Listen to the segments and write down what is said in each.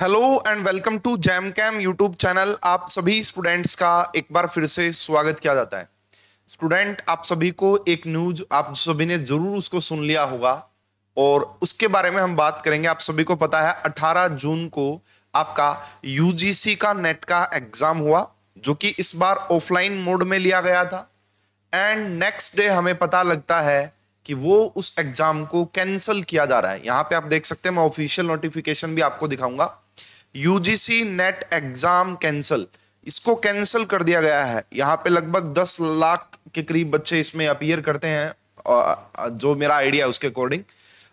Hello and welcome to Jam Cam YouTube channel आप सभी students का एक बार फिर से स्वागत किया जाता है स्टूडेंट आप सभी को एक न्यूज आप सभी ने जरूर उसको सुन लिया होगा और उसके बारे में हम बात करेंगे आप सभी को पता है 18 जून को आपका यूजीसी का नेट का एग्जाम हुआ जो कि इस बार ऑफलाइन मोड में लिया गया था एंड नेक्स्ट डे हमें पता लगता है कि वो उस एग्जाम को कैंसिल किया जा रहा है यहाँ पे आप देख सकते हैं मैं ऑफिशियल नोटिफिकेशन भी आपको दिखाऊंगा यूजीसी नेट एग्जाम कैंसल इसको कैंसल कर दिया गया है यहाँ पे लगभग दस लाख के करीब बच्चे इसमें अपियर करते हैं जो मेरा आइडिया उसके अकॉर्डिंग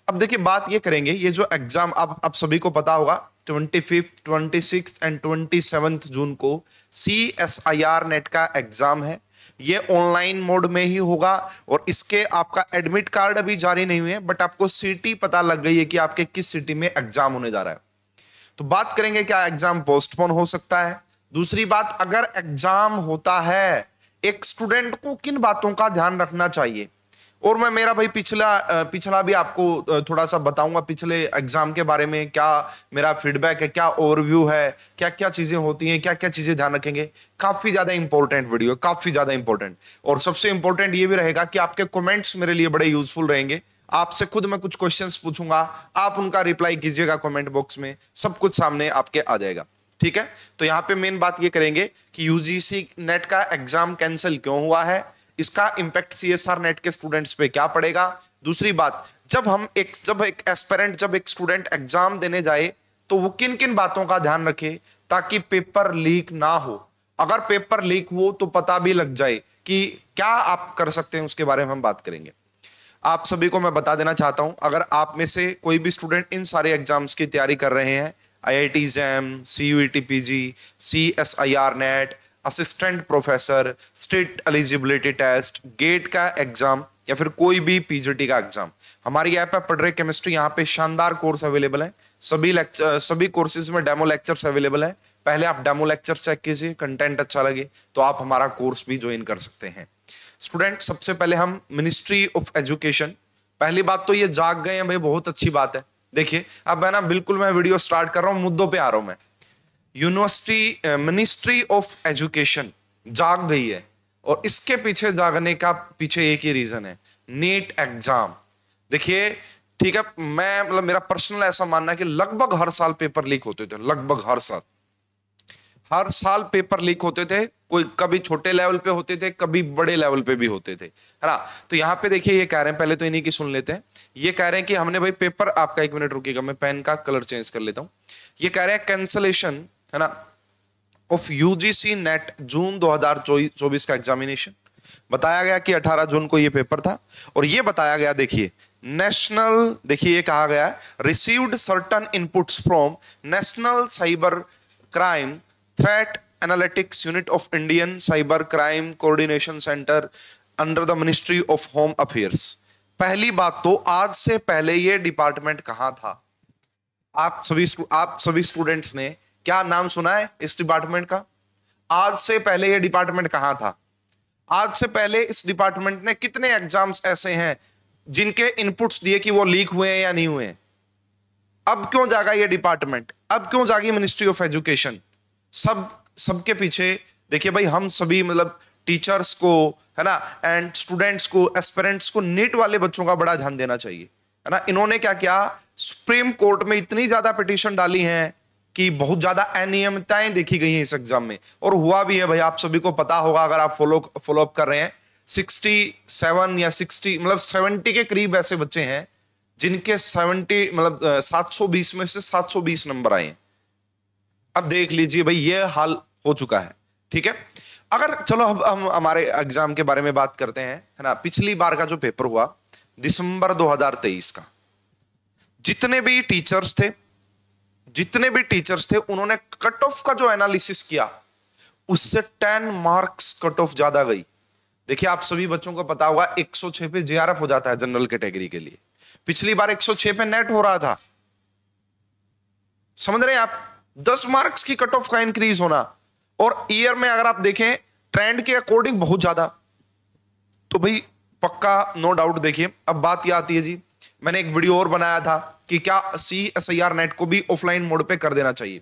अब देखिए बात ये करेंगे ये जो एग्जाम आप आप सभी को पता होगा twenty fifth twenty six and twenty seventh June को C S I R NET का एग्जाम है ये ऑनलाइन मोड में ही होगा और इसके आपका एडमिट कार्ड अभी जारी नहीं हुए बट आपको सिटी पता लग गई है कि आपके किस सिटी में एग्जाम होने जा रहा है तो बात करेंगे क्या एग्जाम पोस्टपोन हो सकता है दूसरी बात अगर एग्जाम होता है एक स्टूडेंट को किन बातों का ध्यान रखना चाहिए और मैं मेरा भाई पिछला पिछला भी आपको थोड़ा सा बताऊंगा पिछले एग्जाम के बारे में क्या मेरा फीडबैक है क्या ओवरव्यू है क्या क्या चीजें होती हैं क्या क्या चीजें ध्यान रखेंगे काफी ज्यादा इंपॉर्टेंट वीडियो काफी ज्यादा इंपॉर्टेंट और सबसे इंपॉर्टेंट ये भी रहेगा कि आपके कमेंट्स मेरे लिए बड़े यूजफुल रहेंगे आपसे खुद मैं कुछ क्वेश्चंस पूछूंगा आप उनका रिप्लाई कीजिएगा कमेंट बॉक्स में सब कुछ सामने आपके आ जाएगा ठीक है तो यहाँ पे मेन बात ये करेंगे कि यूजीसी नेट का एग्जाम कैंसिल क्यों हुआ है इसका इम्पैक्ट सीएसआर नेट के स्टूडेंट्स पे क्या पड़ेगा दूसरी बात जब हम एक जब एक एस्पेरेंट जब एक स्टूडेंट एग्जाम देने जाए तो वो किन किन बातों का ध्यान रखे ताकि पेपर लीक ना हो अगर पेपर लीक हो तो पता भी लग जाए कि क्या आप कर सकते हैं उसके बारे में हम बात करेंगे आप सभी को मैं बता देना चाहता हूं अगर आप में से कोई भी स्टूडेंट इन सारे एग्जाम्स की तैयारी कर रहे हैं I I T JAM C U T P G C S I R NET assistant professor state eligibility test GATE का एग्जाम या फिर कोई भी पीजीटी का एग्जाम हमारी ऐप है पढ़ रहे केमिस्ट्री यहाँ पे शानदार कोर्स अवेलेबल है सभी लेक्चर सभी कोर्सेज में डेमो लेक्चर्स अवेलेबल है पहले आप डेमो लेक्चर चेक कीजिए कंटेंट अच्छा लगे तो आप हमारा कोर्स भी ज्वाइन कर सकते हैं स्टूडेंट सबसे पहले हम मिनिस्ट्री ऑफ एजुकेशन पहली बात तो ये जाग गए हैं भाई बहुत अच्छी बात है देखिए अब मैं ना बिल्कुल मैं वीडियो स्टार्ट कर रहा हूँ मुद्दों पे आ रहा हूं मैं यूनिवर्सिटी मिनिस्ट्री ऑफ एजुकेशन जाग गई है और इसके पीछे जागने का पीछे एक ही रीजन है नेट एग्जाम देखिए ठीक है मैं मतलब मेरा पर्सनल ऐसा मानना है कि लगभग हर साल पेपर लीक होते थे लगभग हर साल हर साल पेपर लीक होते थे कोई कभी छोटे लेवल पे होते थे कभी बड़े लेवल पे भी होते थे है ना तो यहाँ पे देखिए ये कह रहे हैं पहले तो इन्हीं की सुन लेते हैं ये कह रहे हैं कि हमने भाई पेपर आपका एक मिनट रुकेगा मैं पेन का कलर चेंज कर लेता हूँ ये कह रहे हैं कैंसलेशन है ना ऑफ यूजीसी नेट जून 2024 का एग्जामिनेशन बताया गया कि 18 जून को यह पेपर था और यह बताया गया देखिए नेशनल देखिए ये कहा गया received certain inputs from national cyber crime threat analytics unit of Indian cyber crime coordination centre under the ministry of home Affairs. पहली बात तो आज से पहले ये डिपार्टमेंट कहाँ था आप सभी आप सभी स्टूडेंट्स ने क्या नाम सुना है इस डिपार्टमेंट का आज से पहले ये डिपार्टमेंट कहाँ था आज से पहले इस डिपार्टमेंट ने कितने एग्जाम्स ऐसे हैं जिनके इनपुट्स दिए कि वो लीक हुए हैं या नहीं हुए अब क्यों जागा ये डिपार्टमेंट अब क्यों जागी मिनिस्ट्री ऑफ एजुकेशन सब सबके पीछे देखिए भाई हम सभी मतलब टीचर्स को है ना एंड स्टूडेंट्स को एस्पेरेंट्स को नेट वाले बच्चों का बड़ा ध्यान देना चाहिए है ना इन्होंने क्या किया सुप्रीम कोर्ट में इतनी ज्यादा पिटिशन डाली है कि बहुत ज्यादा अनियमितताएं देखी गई हैं इस एग्जाम में और हुआ भी है भाई आप सभी को पता होगा अगर आप फॉलो फॉलोअप कर रहे हैं सिक्सटी सेवन या सिक्सटी मतलब सेवेंटी के करीब ऐसे बच्चे हैं जिनके सेवेंटी मतलब सात सौ बीस में से सात सौ बीस नंबर आए हैं अब देख लीजिए भाई ये हाल हो चुका है ठीक है अगर चलो अब हम हमारे एग्जाम के बारे में बात करते हैं है ना पिछली बार का जो पेपर हुआ दिसंबर 2023 का जितने भी टीचर्स थे जितने भी टीचर्स थे उन्होंने कट ऑफ का जो एनालिसिस किया उससे टेन मार्क्स कट ऑफ ज्यादा गई देखिए आप सभी बच्चों को पता होगा 106 पे जेआरएफ हो जाता है जनरल कैटेगरी के लिए पिछली बार 106 पे नेट हो रहा था समझ रहे हैं आप दस मार्क्स की कट ऑफ का इंक्रीज होना और ईयर में अगर आप देखें ट्रेंड के अकॉर्डिंग बहुत ज्यादा तो भाई पक्का नो डाउट देखिए अब बात यह आती है जी मैंने एक वीडियो और बनाया था कि क्या C S I R NET को भी ऑफलाइन मोड पे कर देना चाहिए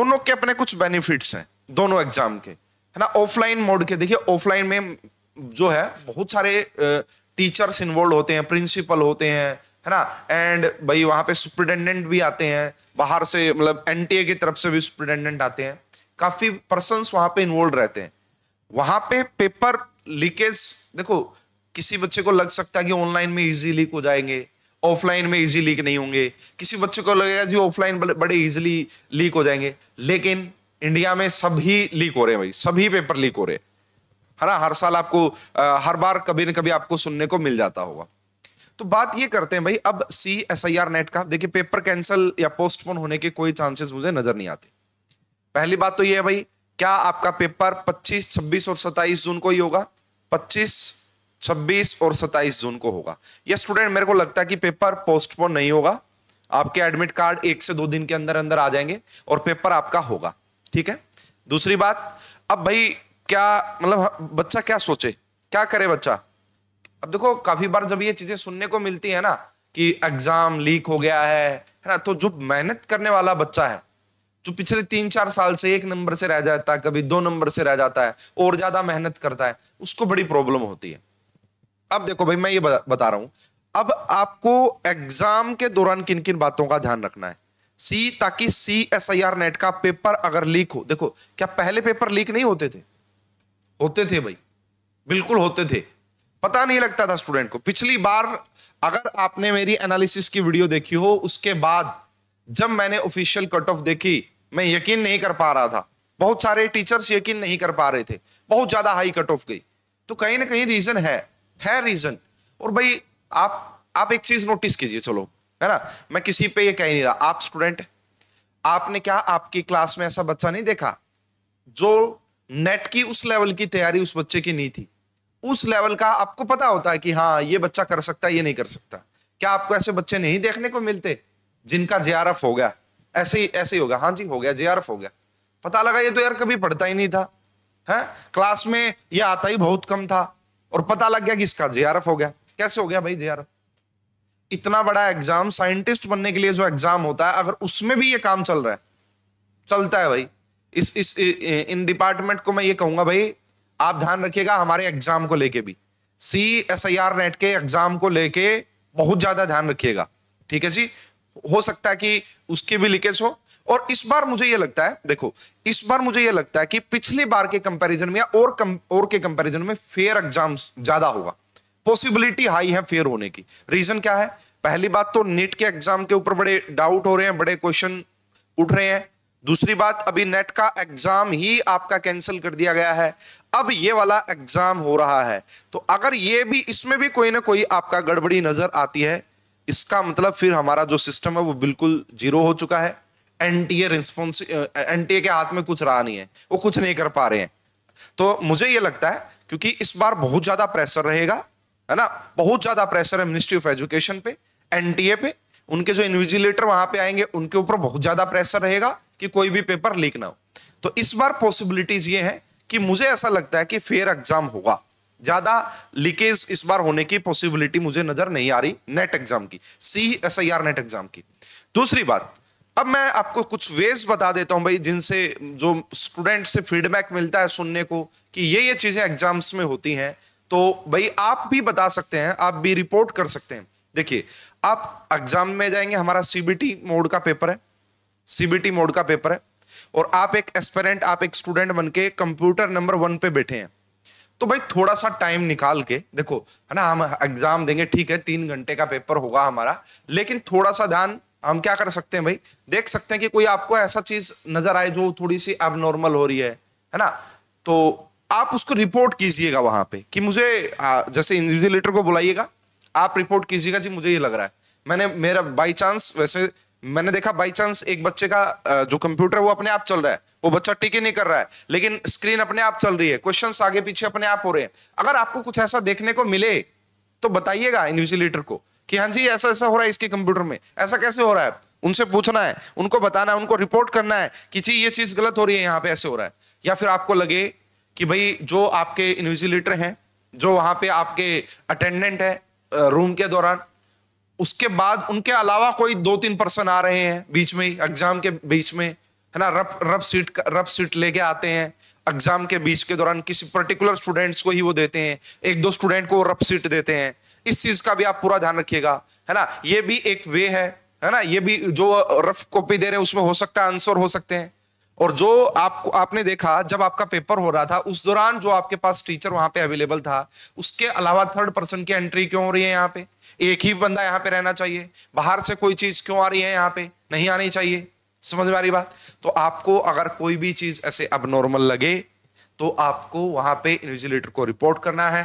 दोनों के अपने कुछ बेनिफिट्स हैं दोनों एग्जाम के है ना ऑफलाइन मोड के देखिए ऑफलाइन में जो है बहुत सारे टीचर्स इन्वॉल्व होते हैं प्रिंसिपल होते हैं है ना एंड भाई वहाँ पे सुप्रिटेंडेंट भी आते हैं बाहर से मतलब एनटीए की तरफ से भी सुप्रिटेंडेंट आते हैं काफी पर्सन वहाँ पे इन्वॉल्व रहते हैं वहाँ पे पेपर लीकेज देखो किसी बच्चे को लग सकता है कि ऑनलाइन में इजी लीक हो जाएंगे ऑफलाइन में इजी लीक नहीं होंगे किसी बच्चे को लगेगा जी ऑफलाइन बड़े इजीली लीक हो जाएंगे लेकिन इंडिया में सभी लीक हो रहे हैं भाई सभी पेपर लीक हो रहे हैं है ना हर साल आपको आ, हर बार कभी ना कभी आपको सुनने को मिल जाता होगा तो बात ये करते हैं भाई अब C S I R NET का देखिए पेपर कैंसिल या पोस्टपोन होने के कोई चांसेस मुझे नजर नहीं आते पहली बात तो ये है भाई क्या आपका पेपर 25, 26 और 27 जून को ही होगा 25, 26 और 27 जून को होगा यह स्टूडेंट मेरे को लगता है कि पेपर पोस्टपोन नहीं होगा आपके एडमिट कार्ड एक से दो दिन के अंदर अंदर आ जाएंगे और पेपर आपका होगा ठीक है दूसरी बात अब भाई क्या मतलब बच्चा क्या सोचे क्या करे बच्चा अब देखो काफी बार जब ये चीजें सुनने को मिलती है ना कि एग्जाम लीक हो गया है है ना तो जो मेहनत करने वाला बच्चा है जो पिछले तीन चार साल से एक नंबर से रह जाता है कभी दो नंबर से रह जाता है और ज्यादा मेहनत करता है उसको बड़ी प्रॉब्लम होती है अब देखो भाई मैं ये बता रहा हूं अब आपको एग्जाम के दौरान किन किन बातों का ध्यान रखना है सी ताकि C S I R NET का पेपर अगर लीक हो देखो क्या पहले पेपर लीक नहीं होते थे होते थे भाई बिल्कुल होते थे पता नहीं लगता था स्टूडेंट को पिछली बार अगर आपने मेरी एनालिसिस की वीडियो देखी हो उसके बाद जब मैंने ऑफिशियल कट ऑफ देखी मैं यकीन नहीं कर पा रहा था बहुत सारे टीचर्स यकीन नहीं कर पा रहे थे बहुत ज्यादा हाई कट ऑफ गई तो कहीं ना कहीं रीजन है है रीजन और भाई आप आप एक चीज नोटिस कीजिए चलो है ना मैं किसी पे ये कह नहीं रहा आप स्टूडेंट आपने क्या आपकी क्लास में ऐसा बच्चा नहीं देखा जो नेट की उस लेवल की तैयारी उस बच्चे की नहीं थी उस लेवल का आपको पता होता है कि हाँ ये बच्चा कर सकता है ये नहीं कर सकता क्या आपको ऐसे बच्चे नहीं देखने को मिलते जिनका जे हो गया ऐसे ही ऐसे ही होगा हाँ जी हो गया जे हो गया पता लगा ये तो यार कभी पढ़ता ही नहीं था है क्लास में ये आता ही बहुत कम था और पता लग गया कि इसका जे हो गया कैसे हो गया भाई जे इतना बड़ा एग्जाम साइंटिस्ट बनने के लिए जो एग्जाम होता है अगर उसमें भी ये काम चल रहा है चलता है भाई इस इस इन डिपार्टमेंट को मैं ये कहूंगा भाई आप ध्यान रखिएगा हमारे एग्जाम को लेके भी C S I R NET के एग्जाम को लेके बहुत ज्यादा ध्यान रखिएगा ठीक है जी हो सकता है कि उसकी भी लीकेज हो और इस बार मुझे ये लगता है देखो इस बार मुझे ये लगता है कि पिछली बार के कंपैरिजन में या और कम, और के कंपैरिजन में फेयर एग्जाम्स ज्यादा होगा पॉसिबिलिटी हाई है फेयर होने की रीजन क्या है पहली बात तो नीट के एग्जाम के ऊपर बड़े डाउट हो रहे हैं बड़े क्वेश्चन उठ रहे हैं दूसरी बात अभी नेट का एग्जाम ही आपका कैंसिल कर दिया गया है अब ये वाला एग्जाम हो रहा है तो अगर ये भी इसमें भी कोई ना कोई आपका गड़बड़ी नजर आती है इसका मतलब फिर हमारा जो सिस्टम है वो बिल्कुल जीरो हो चुका है एनटीए रिस्पॉन्स एनटीए के हाथ में कुछ रहा नहीं है वो कुछ नहीं कर पा रहे हैं तो मुझे ये लगता है क्योंकि इस बार बहुत ज्यादा प्रेशर रहेगा है ना बहुत ज्यादा प्रेशर है मिनिस्ट्री ऑफ एजुकेशन पे एनटीए पे उनके जो इन्विजिलेटर वहां पे आएंगे उनके ऊपर बहुत ज्यादा प्रेशर रहेगा कि कोई भी पेपर लीक ना हो तो इस बार पॉसिबिलिटीज ये है कि मुझे ऐसा लगता है कि फेयर एग्जाम होगा ज्यादा लीकेज इस बार होने की पॉसिबिलिटी मुझे नजर नहीं आ रही नेट एग्जाम की C S I R NET exam की दूसरी बात अब मैं आपको कुछ वेज बता देता हूं भाई जिनसे जो स्टूडेंट से फीडबैक मिलता है सुनने को कि ये ये चीजें एग्जाम्स में होती हैं तो भाई आप भी बता सकते हैं आप भी रिपोर्ट कर सकते हैं देखिए आप एग्जाम में जाएंगे हमारा सीबीटी मोड का पेपर है सीबीटी मोड का पेपर है और आप एक एस्पेरेंट आप एक स्टूडेंट बनके कंप्यूटर नंबर वन पे बैठे हैं तो भाई थोड़ा सा टाइम निकाल के देखो है ना हम एग्जाम देंगे ठीक है तीन घंटे का पेपर होगा हमारा लेकिन थोड़ा सा ध्यान हम क्या कर सकते हैं भाई देख सकते हैं कि कोई आपको ऐसा चीज नजर आए जो थोड़ी सी अब हो रही है है ना तो आप उसको रिपोर्ट कीजिएगा वहां पे कि मुझे जैसे इंजीनियर को बुलाइएगा आप रिपोर्ट कीजिएगा जी मुझे ये लग रहा है मैंने मेरा बाई चांस वैसे मैंने देखा बाई चांस एक बच्चे का जो कंप्यूटर वो अपने आप चल रहा है वो बच्चा टिके नहीं कर रहा है लेकिन स्क्रीन अपने आप चल रही है क्वेश्चन आगे पीछे अपने आप हो रहे हैं अगर आपको कुछ ऐसा देखने को मिले तो बताइएगा इनविजिलेटर को कि हाँ जी ऐसा ऐसा हो रहा है इसके कंप्यूटर में ऐसा कैसे हो रहा है उनसे पूछना है उनको बताना है उनको रिपोर्ट करना है कि जी ये चीज गलत हो रही है यहाँ पे ऐसे हो रहा है या फिर आपको लगे कि भाई जो आपके इन्विजिलेटर हैं जो वहां पे आपके अटेंडेंट है रूम के दौरान उसके बाद उनके अलावा कोई दो तीन पर्सन आ रहे हैं बीच में ही एग्जाम के बीच में है ना rough rough sheet rough sheet लेके आते हैं एग्जाम के बीच के दौरान किसी पर्टिकुलर स्टूडेंट्स को ही वो देते हैं एक दो स्टूडेंट को रफ सीट देते हैं इस चीज का भी आप पूरा ध्यान रखिएगा है ना ये भी एक वे है है ना ये भी जो रफ कॉपी दे रहे हैं उसमें हो सकता है आंसर हो सकते हैं और जो आपको आपने देखा जब आपका पेपर हो रहा था उस दौरान जो आपके पास टीचर वहां पे अवेलेबल था उसके अलावा थर्ड पर्सन की एंट्री क्यों हो रही है यहाँ पे एक ही बंदा यहाँ पे रहना चाहिए बाहर से कोई चीज क्यों आ रही है यहाँ पे नहीं आनी चाहिए समझ में आ रही बात तो आपको अगर कोई भी चीज ऐसे अब नॉर्मल लगे तो आपको वहां पे इन्विजिलेटर को रिपोर्ट करना है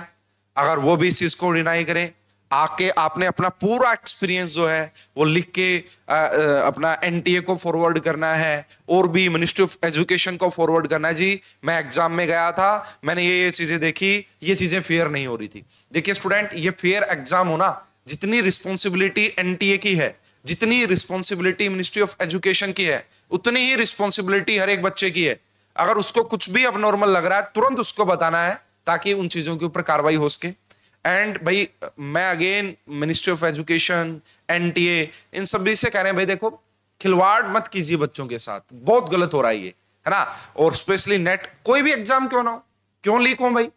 अगर वो भी इस चीज को डिनाई करे आके आपने अपना पूरा एक्सपीरियंस जो है वो लिख के आ, आ, अपना एनटीए को फॉरवर्ड करना है और भी मिनिस्ट्री ऑफ एजुकेशन को फॉरवर्ड करना है जी मैं एग्जाम में गया था मैंने ये ये चीजें देखी ये चीजें फेयर नहीं हो रही थी देखिए स्टूडेंट ये फेयर एग्जाम होना जितनी रिस्पॉन्सिबिलिटी एनटीए की है जितनी रिस्पॉन्सिबिलिटी मिनिस्ट्री ऑफ एजुकेशन की है उतनी ही रिस्पॉन्सिबिलिटी हर एक बच्चे की है अगर उसको कुछ भी अपनॉर्मल लग रहा है तुरंत उसको बताना है ताकि उन चीजों के ऊपर कार्रवाई हो सके एंड भाई मैं again ministry of education NTA इन सभी से कह रहे हैं भाई देखो खिलवाड़ मत कीजिए बच्चों के साथ बहुत गलत हो रहा है ये है ना और स्पेशली नेट कोई भी एग्जाम क्यों ना हो क्यों लीक हो भाई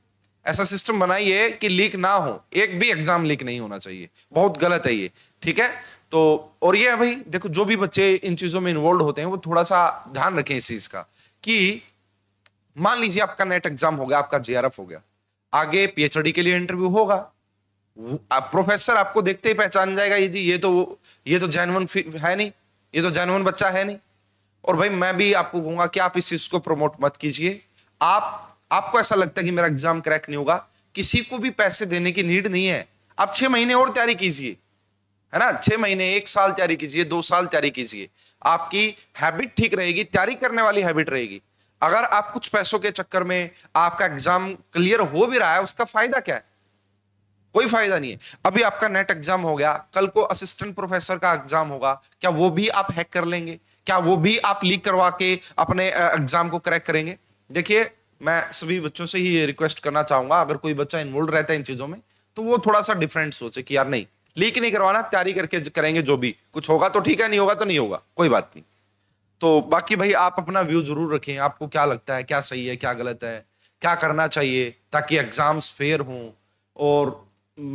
ऐसा सिस्टम बनाइए कि लीक ना हो एक भी एग्जाम लीक नहीं होना चाहिए बहुत गलत है ये ठीक है तो और ये भाई देखो जो भी बच्चे इन चीजों में इन्वॉल्व होते हैं वो थोड़ा सा ध्यान रखें इस चीज का कि मान लीजिए आपका नेट एग्जाम हो गया आपका जे हो गया आगे पीएचडी के लिए इंटरव्यू होगा आप प्रोफेसर आपको देखते ही पहचान जाएगा ये जी ये तो ये तो जैनवन है नहीं ये तो जैनवन बच्चा है नहीं और भाई मैं भी आपको कहूंगा कि आप इस चीज को प्रमोट मत कीजिए आप आपको ऐसा लगता है कि मेरा एग्जाम क्रैक नहीं होगा किसी को भी पैसे देने की नीड नहीं है आप छह महीने और तैयारी कीजिए है ना छह महीने एक साल तैयारी कीजिए दो साल तैयारी कीजिए आपकी हैबिट ठीक रहेगी तैयारी करने वाली हैबिट रहेगी अगर आप कुछ पैसों के चक्कर में आपका एग्जाम क्लियर हो भी रहा है उसका फायदा क्या है कोई फायदा नहीं है अभी आपका नेट एग्जाम हो गया कल को असिस्टेंट प्रोफेसर का एग्जाम होगा क्या वो भी आप हैक कर लेंगे क्या वो भी आप लीक करवा के अपने एग्जाम को क्रैक करेंगे देखिए मैं सभी बच्चों से ही रिक्वेस्ट करना चाहूंगा अगर कोई बच्चा इन्वॉल्व रहता है इन चीजों में तो वो थोड़ा सा डिफरेंट सोचे कि यार नहीं लीक नहीं करवाना तैयारी करके करेंगे जो भी कुछ होगा तो ठीक है नहीं होगा तो नहीं होगा कोई बात नहीं तो बाकी भाई आप अपना व्यू जरूर रखें आपको क्या लगता है क्या सही है क्या गलत है क्या करना चाहिए ताकि एग्जाम्स फेयर हों और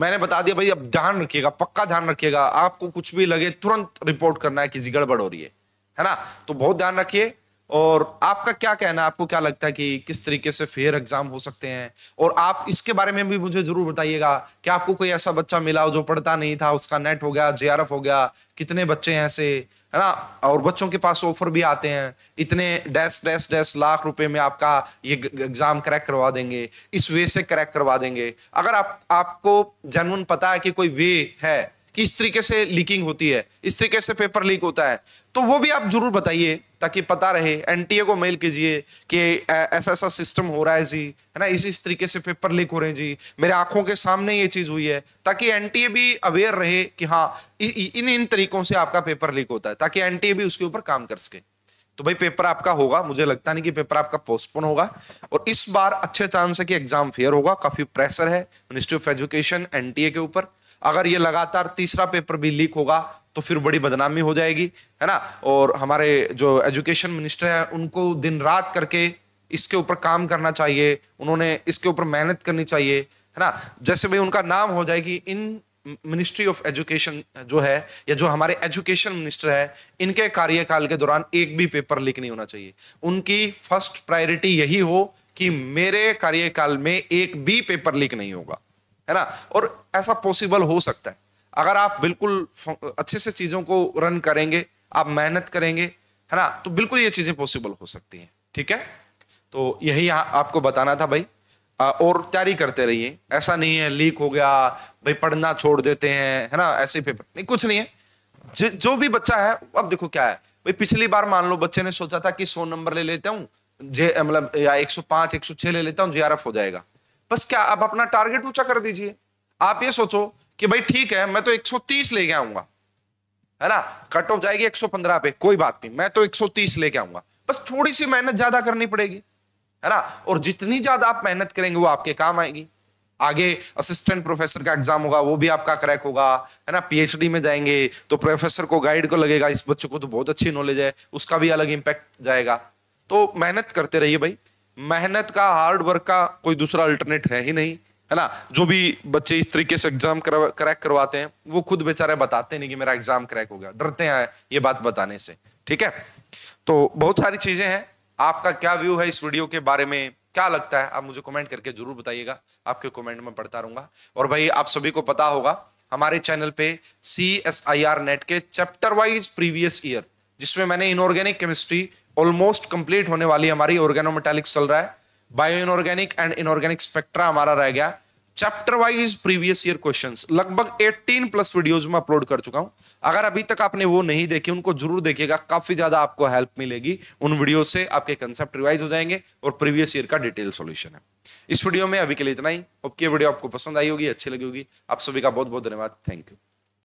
मैंने बता दिया भाई अब ध्यान रखिएगा पक्का ध्यान रखिएगा आपको कुछ भी लगे तुरंत रिपोर्ट करना है कि जिगड़बड़ हो रही है है ना तो बहुत ध्यान रखिए और आपका क्या कहना है आपको क्या लगता है कि किस तरीके से फेयर एग्जाम हो सकते हैं और आप इसके बारे में भी मुझे जरूर बताइएगा कि आपको कोई ऐसा बच्चा मिला हो जो पढ़ता नहीं था उसका नेट हो गया जे हो गया कितने बच्चे हैं ऐसे है ना और बच्चों के पास ऑफर भी आते हैं इतने डैश डैश डैश लाख रुपए में आपका ये एग्जाम क्रैक करवा देंगे इस वे से क्रैक करवा देंगे अगर आप आपको जनवन पता है कि कोई वे है इस तरीके से लीकिंग होती है इस तरीके से पेपर लीक होता है तो वो भी आप जरूर बताइए ताकि पता रहे एन को मेल कीजिए कि ऐसा ऐसा सिस्टम हो रहा है जी है ना इसी इस तरीके से पेपर लीक हो रहे हैं जी मेरे आंखों के सामने ये चीज हुई है ताकि एन भी अवेयर रहे कि हाँ इन इन तरीकों से आपका पेपर लीक होता है ताकि एन भी उसके ऊपर काम कर सके तो भाई पेपर आपका होगा मुझे लगता नहीं कि पेपर आपका पोस्टपोन होगा और इस बार अच्छे चांस है कि एग्जाम फेयर होगा काफी प्रेशर है मिनिस्ट्री ऑफ एजुकेशन एनटीए के ऊपर अगर ये लगातार तीसरा पेपर भी लीक होगा तो फिर बड़ी बदनामी हो जाएगी है ना और हमारे जो एजुकेशन मिनिस्टर हैं उनको दिन रात करके इसके ऊपर काम करना चाहिए उन्होंने इसके ऊपर मेहनत करनी चाहिए है ना जैसे भाई उनका नाम हो जाएगी इन मिनिस्ट्री ऑफ एजुकेशन जो है या जो हमारे एजुकेशन मिनिस्टर है इनके कार्यकाल के दौरान एक भी पेपर लीक नहीं होना चाहिए उनकी फर्स्ट प्रायोरिटी यही हो कि मेरे कार्यकाल में एक भी पेपर लीक नहीं होगा है ना और ऐसा पॉसिबल हो सकता है अगर आप बिल्कुल अच्छे से चीज़ों को रन करेंगे आप मेहनत करेंगे है ना तो बिल्कुल ये चीज़ें पॉसिबल हो सकती हैं ठीक है तो यही आपको बताना था भाई और तैयारी करते रहिए ऐसा नहीं है लीक हो गया भाई पढ़ना छोड़ देते हैं है ना ऐसे पेपर नहीं कुछ नहीं है ज, जो भी बच्चा है अब देखो क्या है भाई पिछली बार मान लो बच्चे ने सोचा था कि सौ नंबर ले लेता हूँ जे मतलब या 105 106 ले लेता हूँ जे हो जाएगा बस क्या अब अपना टारगेट ऊंचा कर दीजिए आप ये सोचो कि भाई ठीक है मैं तो 130 लेके आऊंगा है ना कट ऑफ जाएगी 115 पे कोई बात नहीं मैं तो 130 लेके आऊंगा बस थोड़ी सी मेहनत ज्यादा करनी पड़ेगी है ना और जितनी ज्यादा आप मेहनत करेंगे वो आपके काम आएगी आगे असिस्टेंट प्रोफेसर का एग्जाम होगा वो भी आपका क्रैक होगा है ना पीएचडी में जाएंगे तो प्रोफेसर को गाइड को लगेगा इस बच्चे को तो बहुत अच्छी नॉलेज है उसका भी अलग इंपैक्ट जाएगा तो मेहनत करते रहिए भाई मेहनत का हार्ड वर्क का कोई दूसरा अल्टरनेट है ही नहीं है ना जो भी बच्चे इस तरीके से एग्जाम क्रैक करवाते हैं वो खुद बेचारे बताते नहीं कि मेरा एग्जाम क्रैक हो गया डरते हैं ये बात बताने से ठीक है तो बहुत सारी चीजें हैं आपका क्या व्यू है इस वीडियो के बारे में क्या लगता है आप मुझे कमेंट करके जरूर बताइएगा आपके कमेंट में पढ़ता रहूंगा और भाई आप सभी को पता होगा हमारे चैनल पे C S I R NET के चैप्टर वाइज प्रीवियस ईयर जिसमें मैंने इनऑर्गेनिक केमिस्ट्री ऑलमोस्ट कंप्लीट होने वाली हमारी ऑर्गेनोमेटेलिक्स चल रहा है bio inorganic and inorganic spectra हमारा रह गया chapter wise previous year questions लगभग 18 प्लस वीडियोस में अपलोड कर चुका हूं अगर अभी तक आपने वो नहीं देखी उनको जरूर देखिएगा काफी ज्यादा आपको हेल्प मिलेगी उन वीडियो से आपके कंसेप्ट रिवाइज हो जाएंगे और प्रीवियस ईयर का डिटेल सोल्यूशन है इस वीडियो में अभी के लिए इतना ही ओके वीडियो आपको पसंद आई होगी अच्छी लगी होगी आप सभी का बहुत बहुत धन्यवाद थैंक यू